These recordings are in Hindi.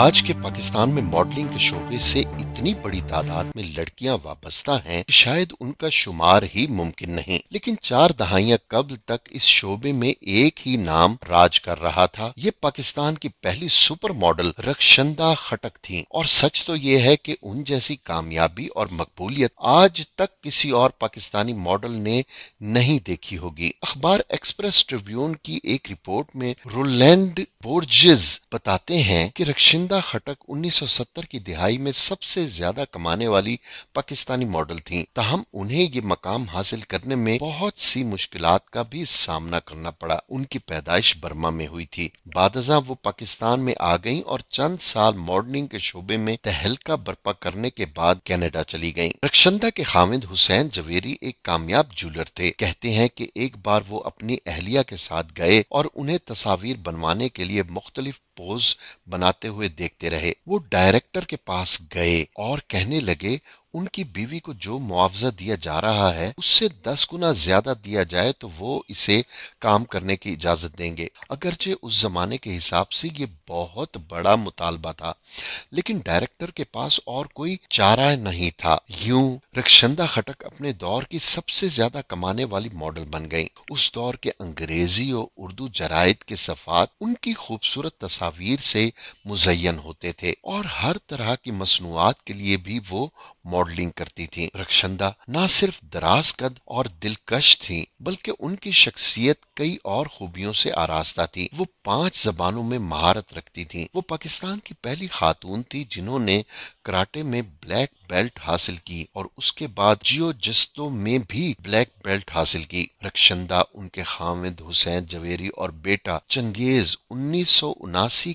आज के पाकिस्तान में मॉडलिंग के शोबे से इतनी बड़ी तादाद में लड़कियां वापस्ता हैं कि शायद उनका शुमार ही मुमकिन नहीं लेकिन चार दहाइया कबल तक इस शोबे में एक ही नाम राज कर रहा था ये पाकिस्तान की पहली सुपर मॉडल रक्षंदा खटक थी और सच तो ये है कि उन जैसी कामयाबी और मकबूलियत आज तक किसी और पाकिस्तानी मॉडल ने नहीं देखी होगी अखबार एक्सप्रेस ट्रिब्यून की एक रिपोर्ट में रोलैंड बोर्जेज बताते हैं की रक्षिंदा आनंदा खटक 1970 की दिहाई में सबसे ज्यादा कमाने वाली पाकिस्तानी मॉडल थीं, तहम उन्हें ये मकाम हासिल करने में बहुत सी मुश्किल का भी सामना करना पड़ा उनकी पैदाइश बर्मा में हुई थी बाद वो पाकिस्तान में आ गईं और चंद साल मॉडलिंग के शोबे में तहलका बर्पा करने के बाद कैनेडा चली गयी रक्षंदा के खामिद हुसैन जवेरी एक कामयाब जूलर थे कहते हैं की एक बार वो अपनी अहलिया के साथ गए और उन्हें तस्वीर बनवाने के लिए मुख्तलिफ पोज बनाते हुए देखते रहे वो डायरेक्टर के पास गए और कहने लगे उनकी बीवी को जो मुआवजा दिया जा रहा है उससे दस गुना ज्यादा दिया जाए तो वो इसे काम करने की इजाजत देंगे अगरचे उस जमाने के हिसाब से ये बहुत बड़ा मुतालबा था लेकिन डायरेक्टर के पास और कोई चारा नहीं था यूं रक्षंदा खटक अपने दौर की सबसे ज्यादा कमाने वाली मॉडल बन गई उस दौर के अंग्रेजी और उर्दू जरायद के सफात उनकी खूबसूरत तस्वीर से मुजयन होते थे और हर तरह की मसनूआत के लिए भी वो मॉडलिंग करती थी रक्षंदा न सिर्फ दराज कद और दिलकश थी बल्कि उनकी शख्सियत कई और खूबियों से आरास्ता थी वो पांच जबानों में महारत रखती थी वो पाकिस्तान की पहली खातून थी जिन्होंने कराटे में ब्लैक बेल्ट हासिल की और उसके बाद जियो जस्तो में भी ब्लैक बेल्ट हासिल की रक्षंदा उनके खामिद हुसैन जवेरी और बेटा चंगेज उन्नीस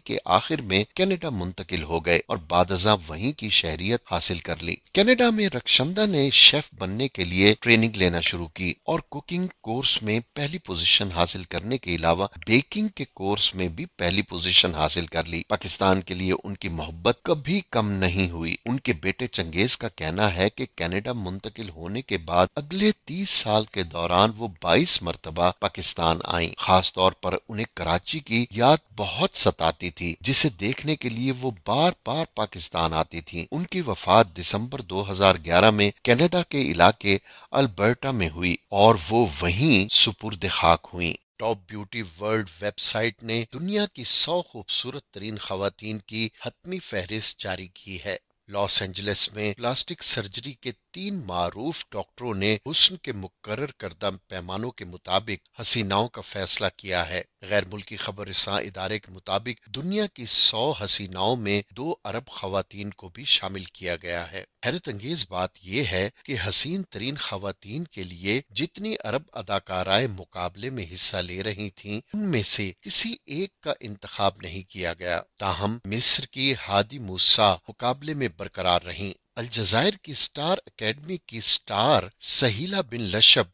के आखिर में कैनेडा मुंतकिल हो गए और बादजा वहीं की शहरियत हासिल कर ली कनाडा में रक्षंदा ने शेफ बनने के लिए ट्रेनिंग लेना शुरू की और कुकिंग कोर्स में पहली पोजीशन हासिल करने के अलावा बेकिंग के कोर्स में भी पहली पोजीशन हासिल कर ली पाकिस्तान के लिए उनकी मोहब्बत कभी कम नहीं हुई उनके बेटे चंगेज का कहना है कि कनाडा मुंतकिल होने के बाद अगले तीस साल के दौरान वो बाईस मरतबा पाकिस्तान आई खास तौर पर उन्हें कराची की याद बहुत सताती थी जिसे देखने के लिए वो बार बार पाकिस्तान आती थी उनकी वफात दिसंबर 2011 में कनाडा के इलाके अल्बर्टा में हुई और वो वहीं सुपुर्द खाक हुई टॉप ब्यूटी वर्ल्ड वेबसाइट ने दुनिया की 100 खूबसूरत तरीन खातन की हतमी फहरिस्त जारी की है लॉस एंजलिस में प्लास्टिक सर्जरी के तीन मारूफ डॉक्टरों ने हुसन के मुकर करदा पैमानों के मुताबिक हसीनाओं का फैसला किया है गैर मुल्की खबर इदारे के मुताबिक दुनिया की सौ हसीनाओं में दो अरब खातन को भी शामिल किया गया है हैरत अंगेज बात यह है कि हसीन तरीन खातन के लिए जितनी अरब अदाकाराएं मुकाबले में हिस्सा ले रही थीं, उनमें से किसी एक का इंतखब नहीं किया गया ताहम मिस्र की हादी मूसा मुकाबले में बरकरार रहीं अलजायर की स्टार एकेडमी की स्टार सहीला बिन लशब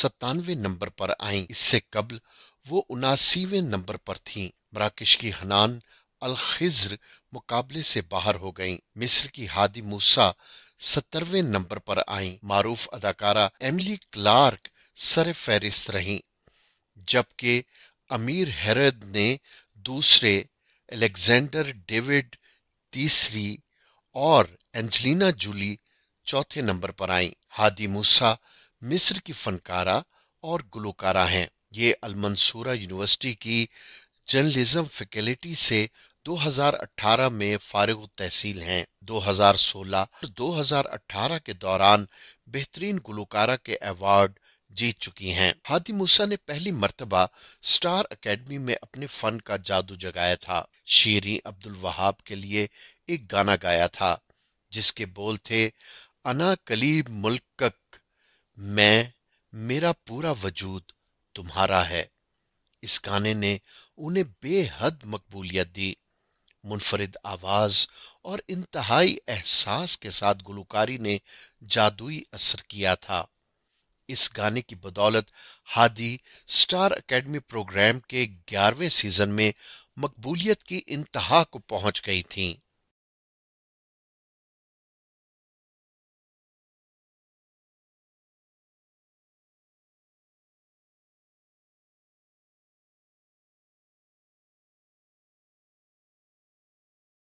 सत्तानवे नंबर पर आईं इससे कबल वो उनासीवें नंबर पर थीं मराकश की हनान अलखिज्र मुकाबले से बाहर हो गईं मिस्र की हादी मूसा सत्तरवें नंबर पर आईं मारूफ अदाकारा एमली क्लार्क सर फहरिस्त रहीं जबकि अमीर हैरद ने दूसरे अलेक्जेंडर डेविड तीसरी और एंजलिना जूली चौथे नंबर पर आईं। हादी मूसा मिस्र की फनकारा और गुलकारा हैं ये अलमनसूरा यूनिवर्सिटी की जर्नलिज्म फैकल्टी से 2018 में फारग तहसील हैं 2016 और 2018 के दौरान बेहतरीन गुलकारा के अवार्ड जीत चुकी हैं हादी मूसा ने पहली मर्तबा स्टार एकेडमी में अपने फन का जादू जगाया था शीरी अब्दुल वहाब के लिए एक गाना गाया था जिसके बोल थे अना कलीब मुल्कक मैं मेरा पूरा वजूद तुम्हारा है इस गाने ने उन्हें बेहद मकबूलियत दी मुनफरद आवाज और इंतहाई एहसास के साथ गुलकारी ने जादुई असर किया था इस गाने की बदौलत हादी स्टार एकेडमी प्रोग्राम के ग्यारहवें सीजन में मकबूलियत की इंतहा को पहुंच गई थीं